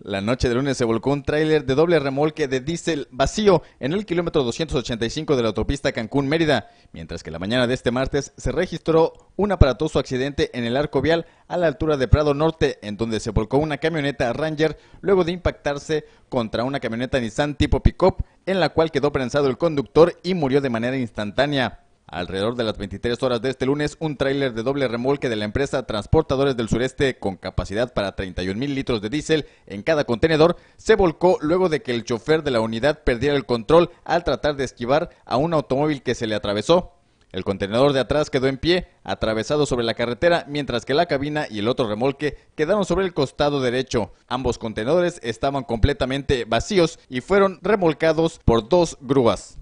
La noche de lunes se volcó un tráiler de doble remolque de diésel vacío en el kilómetro 285 de la autopista Cancún-Mérida, mientras que la mañana de este martes se registró un aparatoso accidente en el arco vial a la altura de Prado Norte, en donde se volcó una camioneta Ranger luego de impactarse contra una camioneta Nissan tipo pick-up, en la cual quedó prensado el conductor y murió de manera instantánea. Alrededor de las 23 horas de este lunes, un tráiler de doble remolque de la empresa Transportadores del Sureste con capacidad para 31 mil litros de diésel en cada contenedor se volcó luego de que el chofer de la unidad perdiera el control al tratar de esquivar a un automóvil que se le atravesó. El contenedor de atrás quedó en pie, atravesado sobre la carretera, mientras que la cabina y el otro remolque quedaron sobre el costado derecho. Ambos contenedores estaban completamente vacíos y fueron remolcados por dos grúas.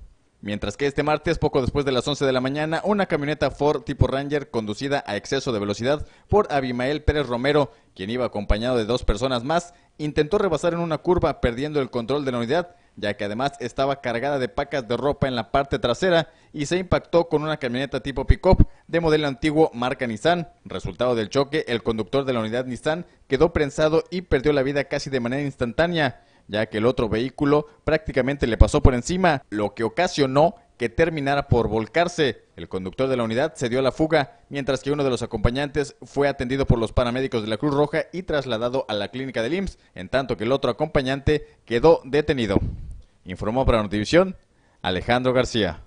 Mientras que este martes, poco después de las 11 de la mañana, una camioneta Ford tipo Ranger conducida a exceso de velocidad por Abimael Pérez Romero, quien iba acompañado de dos personas más, intentó rebasar en una curva perdiendo el control de la unidad, ya que además estaba cargada de pacas de ropa en la parte trasera y se impactó con una camioneta tipo pick de modelo antiguo marca Nissan. Resultado del choque, el conductor de la unidad Nissan quedó prensado y perdió la vida casi de manera instantánea ya que el otro vehículo prácticamente le pasó por encima, lo que ocasionó que terminara por volcarse. El conductor de la unidad se dio a la fuga, mientras que uno de los acompañantes fue atendido por los paramédicos de la Cruz Roja y trasladado a la clínica del IMSS, en tanto que el otro acompañante quedó detenido. Informó para Notivisión Alejandro García.